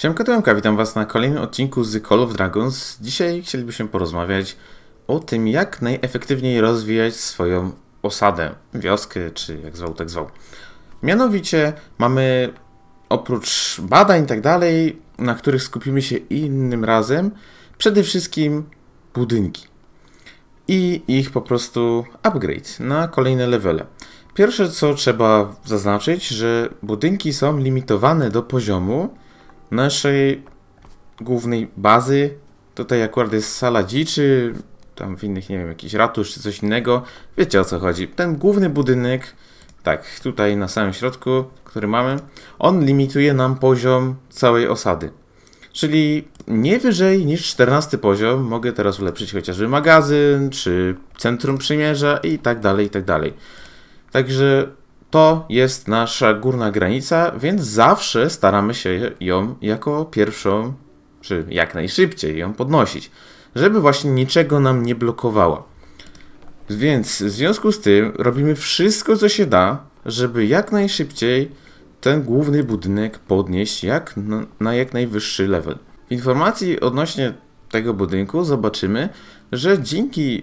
Siemka Tyłemka, witam Was na kolejnym odcinku z Call of Dragons. Dzisiaj chcielibyśmy porozmawiać o tym, jak najefektywniej rozwijać swoją osadę, wioskę, czy jak zwał, tak zwał. Mianowicie mamy oprócz badań i tak dalej, na których skupimy się innym razem, przede wszystkim budynki i ich po prostu upgrade na kolejne levele. Pierwsze co trzeba zaznaczyć, że budynki są limitowane do poziomu, naszej głównej bazy. Tutaj akurat jest sala dziczy, tam w innych, nie wiem, jakiś ratusz czy coś innego. Wiecie o co chodzi. Ten główny budynek, tak, tutaj na samym środku, który mamy, on limituje nam poziom całej osady. Czyli nie wyżej niż 14 poziom mogę teraz ulepszyć chociażby magazyn, czy centrum przymierza i tak dalej, i tak dalej. Także to jest nasza górna granica, więc zawsze staramy się ją jako pierwszą, czy jak najszybciej ją podnosić, żeby właśnie niczego nam nie blokowała. Więc w związku z tym robimy wszystko, co się da, żeby jak najszybciej ten główny budynek podnieść jak na, na jak najwyższy level. W informacji odnośnie tego budynku zobaczymy, że dzięki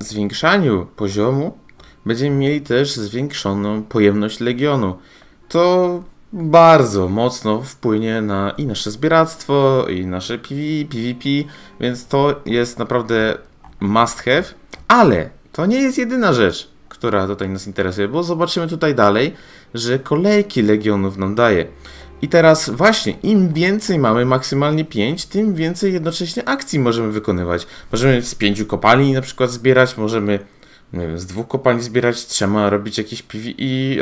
zwiększaniu poziomu będziemy mieli też zwiększoną pojemność Legionu. To bardzo mocno wpłynie na i nasze zbieractwo, i nasze PV, PvP, więc to jest naprawdę must have, ale to nie jest jedyna rzecz, która tutaj nas interesuje, bo zobaczymy tutaj dalej, że kolejki Legionów nam daje. I teraz właśnie, im więcej mamy, maksymalnie 5, tym więcej jednocześnie akcji możemy wykonywać. Możemy z 5 kopalni na przykład zbierać, możemy wiem, z dwóch kopalni zbierać trzeba trzema, robić jakieś PvE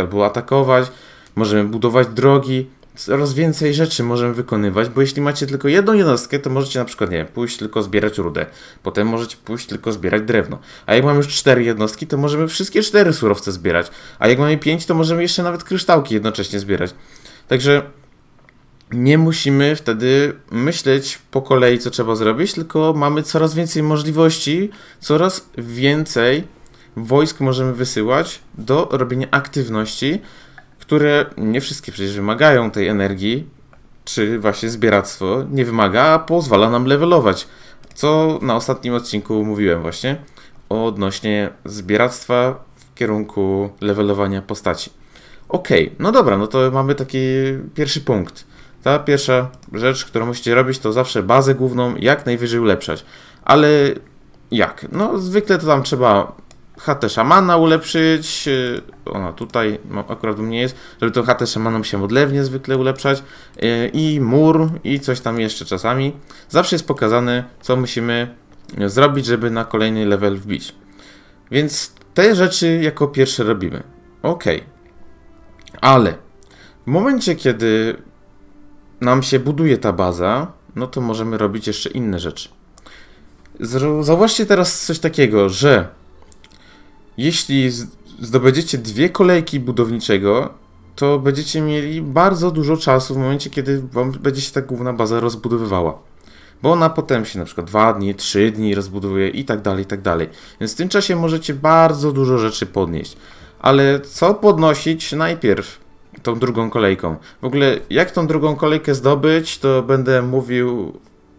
albo atakować, możemy budować drogi, coraz więcej rzeczy możemy wykonywać, bo jeśli macie tylko jedną jednostkę, to możecie na przykład, nie wiem, pójść tylko zbierać rudę, potem możecie pójść tylko zbierać drewno, a jak mamy już cztery jednostki, to możemy wszystkie cztery surowce zbierać, a jak mamy pięć, to możemy jeszcze nawet kryształki jednocześnie zbierać. Także nie musimy wtedy myśleć po kolei, co trzeba zrobić, tylko mamy coraz więcej możliwości, coraz więcej wojsk możemy wysyłać do robienia aktywności, które nie wszystkie przecież wymagają tej energii, czy właśnie zbieractwo nie wymaga, a pozwala nam levelować. Co na ostatnim odcinku mówiłem właśnie odnośnie zbieractwa w kierunku levelowania postaci. Ok, no dobra, no to mamy taki pierwszy punkt. Ta pierwsza rzecz, którą musicie robić, to zawsze bazę główną jak najwyżej ulepszać. Ale jak? No zwykle to tam trzeba HT szamana ulepszyć. Y, ona tutaj no, akurat u mnie jest, żeby tą HT szamana się odlewnie zwykle ulepszać. Y, I mur, i coś tam jeszcze czasami. Zawsze jest pokazane, co musimy zrobić, żeby na kolejny level wbić. Więc te rzeczy jako pierwsze robimy. Ok. Ale w momencie, kiedy nam się buduje ta baza, no to możemy robić jeszcze inne rzeczy. Zauważcie teraz coś takiego, że jeśli zdobędziecie dwie kolejki budowniczego, to będziecie mieli bardzo dużo czasu w momencie, kiedy wam będzie się ta główna baza rozbudowywała. Bo ona potem się na przykład dwa dni, trzy dni rozbudowuje i tak dalej, i tak dalej. Więc w tym czasie możecie bardzo dużo rzeczy podnieść. Ale co podnosić najpierw? Tą drugą kolejką. W ogóle jak tą drugą kolejkę zdobyć, to będę mówił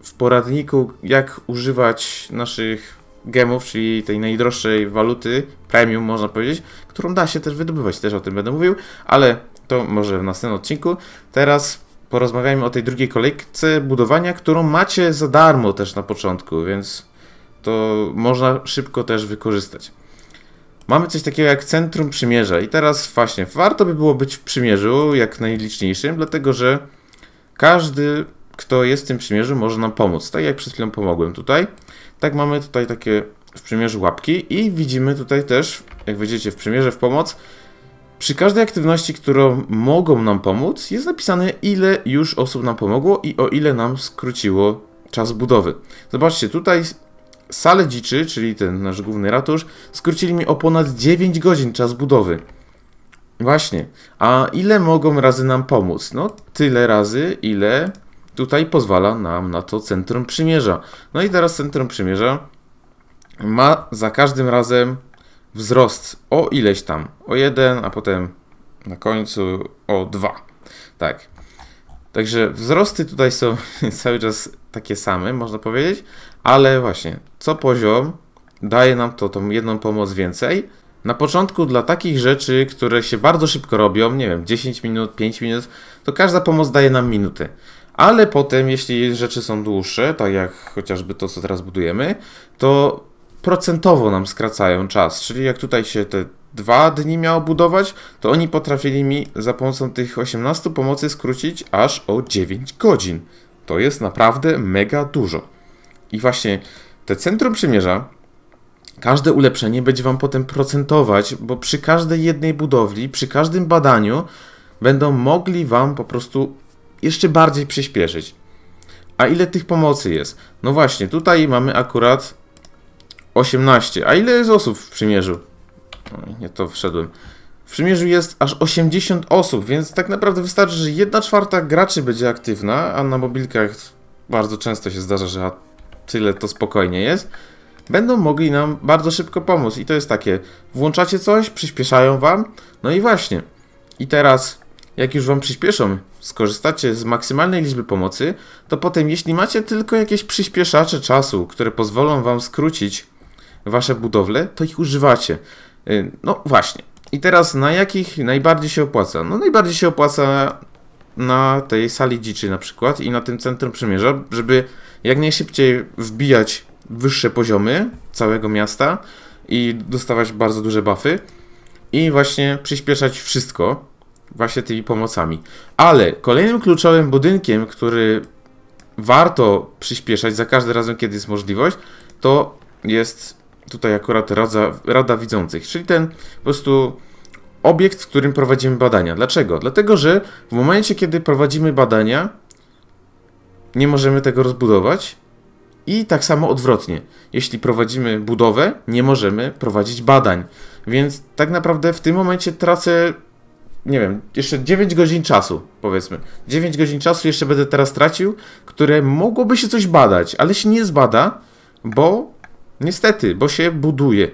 w poradniku, jak używać naszych gemów, czyli tej najdroższej waluty, premium można powiedzieć, którą da się też wydobywać, też o tym będę mówił, ale to może w następnym odcinku. Teraz porozmawiajmy o tej drugiej kolejce budowania, którą macie za darmo też na początku, więc to można szybko też wykorzystać. Mamy coś takiego jak Centrum Przymierza i teraz właśnie warto by było być w Przymierzu jak najliczniejszym, dlatego że każdy, kto jest w tym Przymierzu może nam pomóc, tak jak przed chwilą pomogłem tutaj. Tak mamy tutaj takie w przymierzu łapki i widzimy tutaj też, jak widzicie w przymierze w pomoc, przy każdej aktywności, którą mogą nam pomóc, jest napisane ile już osób nam pomogło i o ile nam skróciło czas budowy. Zobaczcie, tutaj salę dziczy, czyli ten nasz główny ratusz, skrócili mi o ponad 9 godzin czas budowy. Właśnie. A ile mogą razy nam pomóc? No tyle razy, ile tutaj pozwala nam na to Centrum Przymierza. No i teraz Centrum Przymierza ma za każdym razem wzrost o ileś tam, o jeden, a potem na końcu o dwa. Tak. Także wzrosty tutaj są cały czas takie same, można powiedzieć, ale właśnie co poziom daje nam to tą jedną pomoc więcej. Na początku dla takich rzeczy, które się bardzo szybko robią, nie wiem, 10 minut, 5 minut, to każda pomoc daje nam minuty ale potem, jeśli rzeczy są dłuższe, tak jak chociażby to, co teraz budujemy, to procentowo nam skracają czas. Czyli jak tutaj się te dwa dni miało budować, to oni potrafili mi za pomocą tych 18 pomocy skrócić aż o 9 godzin. To jest naprawdę mega dużo. I właśnie te centrum przymierza, każde ulepszenie będzie Wam potem procentować, bo przy każdej jednej budowli, przy każdym badaniu będą mogli Wam po prostu jeszcze bardziej przyspieszyć. A ile tych pomocy jest? No właśnie, tutaj mamy akurat 18. A ile jest osób w przymierzu? nie to wszedłem. W przymierzu jest aż 80 osób, więc tak naprawdę wystarczy, że 1 czwarta graczy będzie aktywna, a na mobilkach bardzo często się zdarza, że tyle to spokojnie jest. Będą mogli nam bardzo szybko pomóc i to jest takie, włączacie coś, przyspieszają wam, no i właśnie. I teraz, jak już wam przyspieszą skorzystacie z maksymalnej liczby pomocy, to potem jeśli macie tylko jakieś przyspieszacze czasu, które pozwolą wam skrócić wasze budowle, to ich używacie. Y, no właśnie. I teraz na jakich najbardziej się opłaca? No najbardziej się opłaca na tej sali dziczy na przykład i na tym centrum przymierza, żeby jak najszybciej wbijać wyższe poziomy całego miasta i dostawać bardzo duże buffy i właśnie przyspieszać wszystko, właśnie tymi pomocami. Ale kolejnym kluczowym budynkiem, który warto przyspieszać za każdym razem, kiedy jest możliwość, to jest tutaj akurat Rada, Rada Widzących, czyli ten po prostu obiekt, w którym prowadzimy badania. Dlaczego? Dlatego, że w momencie, kiedy prowadzimy badania, nie możemy tego rozbudować i tak samo odwrotnie. Jeśli prowadzimy budowę, nie możemy prowadzić badań. Więc tak naprawdę w tym momencie tracę nie wiem, jeszcze 9 godzin czasu, powiedzmy. 9 godzin czasu jeszcze będę teraz tracił, które mogłoby się coś badać, ale się nie zbada, bo niestety, bo się buduje.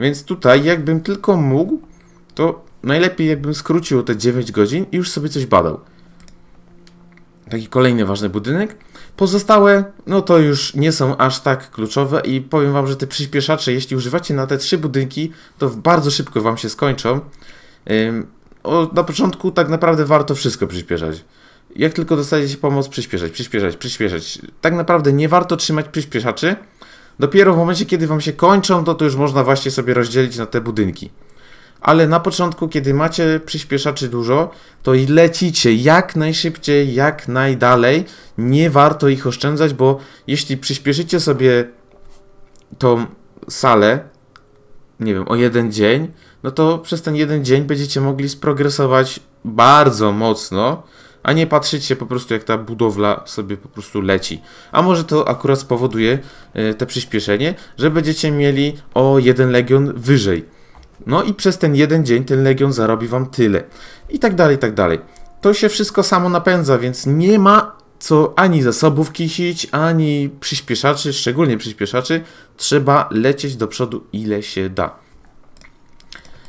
Więc tutaj, jakbym tylko mógł, to najlepiej jakbym skrócił te 9 godzin i już sobie coś badał. Taki kolejny ważny budynek. Pozostałe, no to już nie są aż tak kluczowe i powiem wam, że te przyspieszacze, jeśli używacie na te trzy budynki, to bardzo szybko wam się skończą na początku tak naprawdę warto wszystko przyspieszać. Jak tylko dostajecie pomoc, przyspieszać, przyspieszać, przyspieszać. Tak naprawdę nie warto trzymać przyspieszaczy. Dopiero w momencie, kiedy wam się kończą, to, no to już można właśnie sobie rozdzielić na te budynki. Ale na początku, kiedy macie przyspieszaczy dużo, to i lecicie jak najszybciej, jak najdalej. Nie warto ich oszczędzać, bo jeśli przyspieszycie sobie tą salę, nie wiem, o jeden dzień, no to przez ten jeden dzień będziecie mogli sprogresować bardzo mocno, a nie się po prostu jak ta budowla sobie po prostu leci. A może to akurat spowoduje y, te przyspieszenie, że będziecie mieli o jeden legion wyżej. No i przez ten jeden dzień ten legion zarobi wam tyle. I tak dalej, i tak dalej. To się wszystko samo napędza, więc nie ma co ani zasobów kisić, ani przyspieszaczy, szczególnie przyspieszaczy. Trzeba lecieć do przodu ile się da.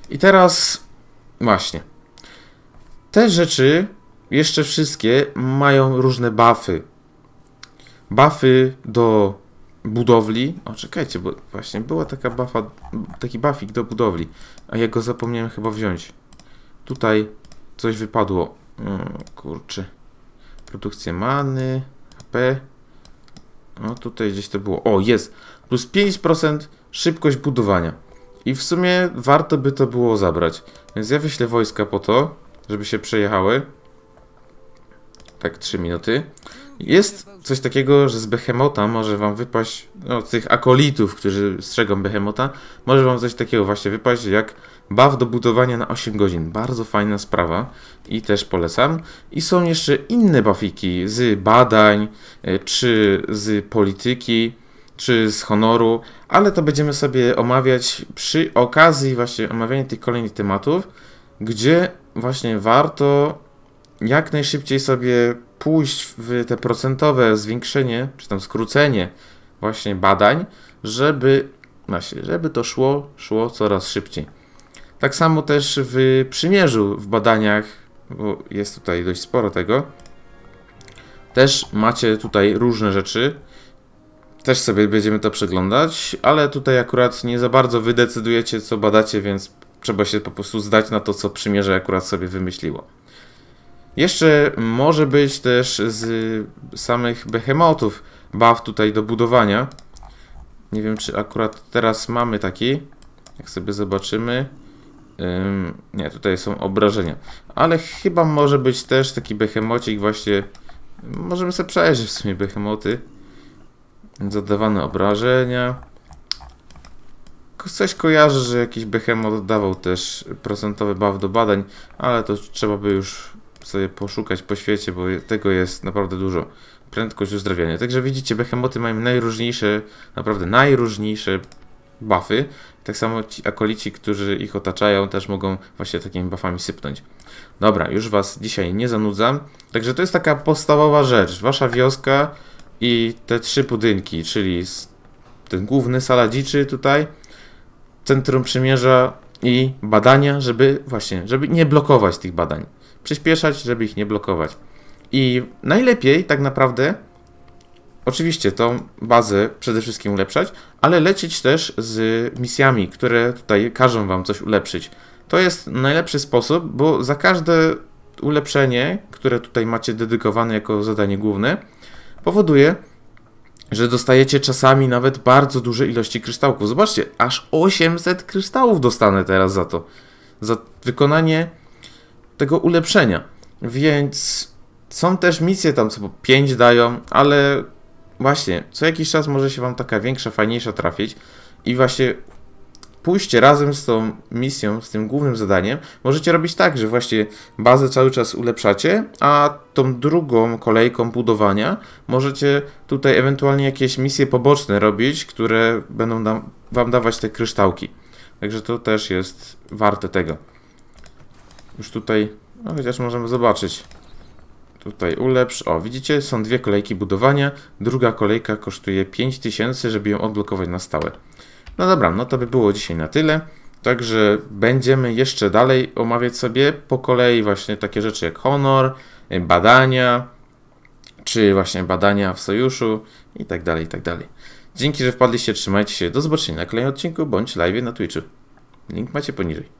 I teraz właśnie. Te rzeczy, jeszcze wszystkie, mają różne buffy. Buffy do budowli. O, czekajcie, bo właśnie była taka buffa, taki buffik do budowli. A ja go zapomniałem chyba wziąć. Tutaj coś wypadło. Mm, kurczę. Produkcję many, HP. No tutaj gdzieś to było. O, jest. Plus 5% szybkość budowania. I w sumie warto by to było zabrać. Więc ja wyślę wojska po to, żeby się przejechały. Tak, 3 minuty. Jest coś takiego, że z Behemota może wam wypaść, no tych akolitów, którzy strzegą Behemota, może wam coś takiego właśnie wypaść, jak baw do budowania na 8 godzin. Bardzo fajna sprawa i też polecam. I są jeszcze inne bafiki z badań, e, czy z polityki, czy z honoru, ale to będziemy sobie omawiać przy okazji właśnie omawiania tych kolejnych tematów, gdzie właśnie warto jak najszybciej sobie pójść w te procentowe zwiększenie, czy tam skrócenie właśnie badań, żeby, właśnie, żeby to szło, szło coraz szybciej. Tak samo też w przymierzu, w badaniach, bo jest tutaj dość sporo tego, też macie tutaj różne rzeczy, też sobie będziemy to przeglądać, ale tutaj akurat nie za bardzo wy decydujecie, co badacie, więc trzeba się po prostu zdać na to, co przymierze akurat sobie wymyśliło. Jeszcze może być też z samych behemotów baw tutaj do budowania. Nie wiem, czy akurat teraz mamy taki. Jak sobie zobaczymy. nie, tutaj są obrażenia. Ale chyba może być też taki behemocik właśnie. Możemy sobie przejrzeć w sumie behemoty. Zadawane obrażenia. Coś kojarzy, że jakiś Behemoth oddawał też procentowy baw do badań, ale to trzeba by już sobie poszukać po świecie, bo tego jest naprawdę dużo. Prędkość uzdrawiania. Także widzicie, Behemoty mają najróżniejsze, naprawdę najróżniejsze buffy. Tak samo ci akolici, którzy ich otaczają, też mogą właśnie takimi buffami sypnąć. Dobra, już Was dzisiaj nie zanudzam. Także to jest taka podstawowa rzecz. Wasza wioska i te trzy budynki, czyli ten główny saladziczy tutaj, centrum przymierza i badania, żeby właśnie, żeby nie blokować tych badań. Przyspieszać, żeby ich nie blokować. I najlepiej tak naprawdę oczywiście tą bazę przede wszystkim ulepszać, ale lecieć też z misjami, które tutaj każą wam coś ulepszyć. To jest najlepszy sposób, bo za każde ulepszenie, które tutaj macie dedykowane jako zadanie główne, powoduje, że dostajecie czasami nawet bardzo duże ilości kryształków. Zobaczcie, aż 800 kryształów dostanę teraz za to. Za wykonanie tego ulepszenia. Więc są też misje tam, co po 5 dają, ale właśnie, co jakiś czas może się wam taka większa, fajniejsza trafić. I właśnie pójście razem z tą misją, z tym głównym zadaniem, możecie robić tak, że właśnie bazę cały czas ulepszacie, a tą drugą kolejką budowania możecie tutaj ewentualnie jakieś misje poboczne robić, które będą da wam dawać te kryształki. Także to też jest warte tego. Już tutaj, no chociaż możemy zobaczyć. Tutaj ulepsz. O, widzicie, są dwie kolejki budowania. Druga kolejka kosztuje 5000, żeby ją odblokować na stałe. No dobra, no to by było dzisiaj na tyle. Także będziemy jeszcze dalej omawiać sobie po kolei właśnie takie rzeczy jak honor, y, badania, czy właśnie badania w sojuszu i tak dalej, i tak dalej. Dzięki, że wpadliście, trzymajcie się, do zobaczenia na kolejnym odcinku bądź live na Twitchu. Link macie poniżej.